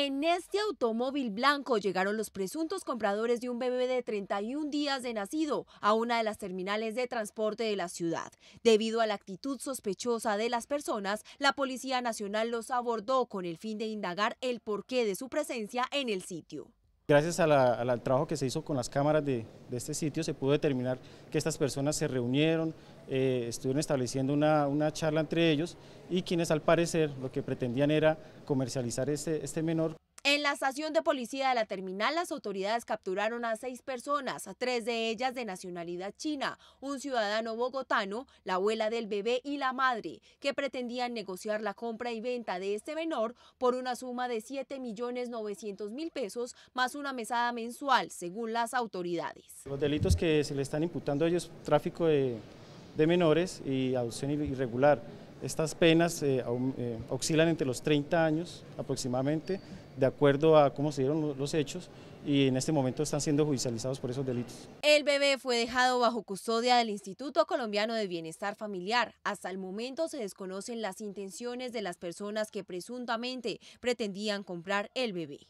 En este automóvil blanco llegaron los presuntos compradores de un bebé de 31 días de nacido a una de las terminales de transporte de la ciudad. Debido a la actitud sospechosa de las personas, la Policía Nacional los abordó con el fin de indagar el porqué de su presencia en el sitio. Gracias al trabajo que se hizo con las cámaras de, este sitio se pudo determinar que estas personas se reunieron, eh, estuvieron estableciendo una, charla entre ellos y quienes al parecer lo que pretendían era comercializar este, este menor. En la estación de policía de la terminal, las autoridades capturaron a seis personas, tres de ellas de nacionalidad china, un ciudadano bogotano, la abuela del bebé y la madre, que pretendían negociar la compra y venta de este menor por una suma de 7.900.000 millones pesos más una mesada mensual, según las autoridades. Los delitos que se le están imputando a ellos, tráfico de, de menores y adopción irregular estas penas eh, eh, oscilan entre los 30 años aproximadamente, de acuerdo a cómo se dieron los hechos, y en este momento están siendo judicializados por esos delitos. El bebé fue dejado bajo custodia del Instituto Colombiano de Bienestar Familiar. Hasta el momento se desconocen las intenciones de las personas que presuntamente pretendían comprar el bebé.